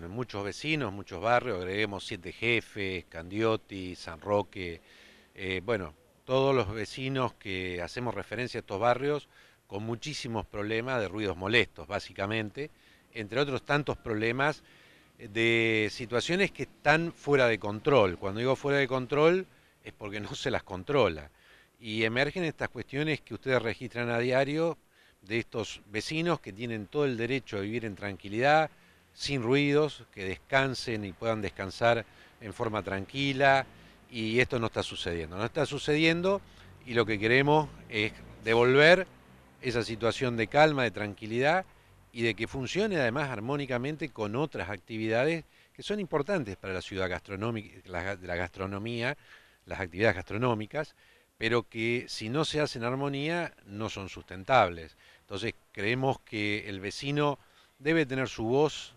bueno, muchos vecinos, muchos barrios, agreguemos Siete Jefes, Candiotti, San Roque, eh, bueno, todos los vecinos que hacemos referencia a estos barrios con muchísimos problemas de ruidos molestos, básicamente, entre otros tantos problemas de situaciones que están fuera de control. Cuando digo fuera de control es porque no se las controla. Y emergen estas cuestiones que ustedes registran a diario de estos vecinos que tienen todo el derecho a vivir en tranquilidad, sin ruidos, que descansen y puedan descansar en forma tranquila. Y esto no está sucediendo, no está sucediendo y lo que queremos es devolver esa situación de calma, de tranquilidad y de que funcione además armónicamente con otras actividades que son importantes para la ciudad gastronómica, gastronomía, las actividades gastronómicas, pero que si no se hacen armonía no son sustentables. Entonces creemos que el vecino debe tener su voz,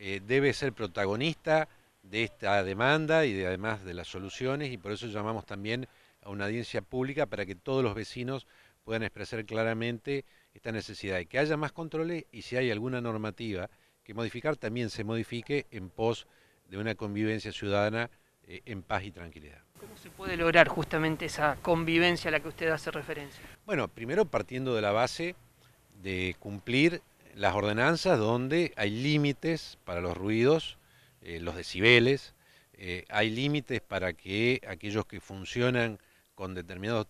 eh, debe ser protagonista de esta demanda y además de las soluciones y por eso llamamos también a una audiencia pública para que todos los vecinos puedan expresar claramente esta necesidad de que haya más controles y si hay alguna normativa que modificar también se modifique en pos de una convivencia ciudadana eh, en paz y tranquilidad. ¿Cómo se puede lograr justamente esa convivencia a la que usted hace referencia? Bueno, primero partiendo de la base de cumplir las ordenanzas donde hay límites para los ruidos, eh, los decibeles, eh, hay límites para que aquellos que funcionan con determinados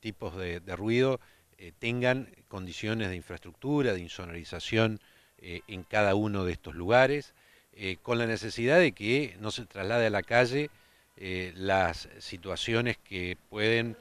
tipos de, ruido eh, tengan condiciones de infraestructura, de insonorización en cada uno de estos lugares, con la necesidad de que no se traslade a la calle las situaciones que pueden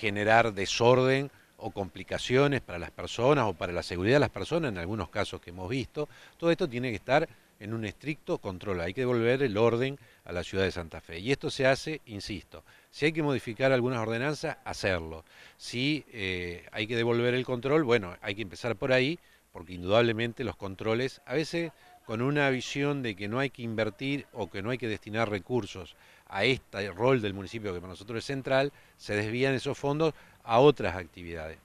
generar desorden o complicaciones para las personas o para la seguridad de las personas, en algunos casos que hemos visto, todo esto tiene que estar en un estricto control. Hay que devolver el orden a la ciudad de Santa Fe. Y esto se hace, insisto, si hay que modificar algunas ordenanzas, hacerlo. Si eh, hay que devolver el control, bueno, hay que empezar por ahí, porque indudablemente los controles, a veces con una visión de que no hay que invertir o que no hay que destinar recursos a este rol del municipio que para nosotros es central, se desvían esos fondos a otras actividades.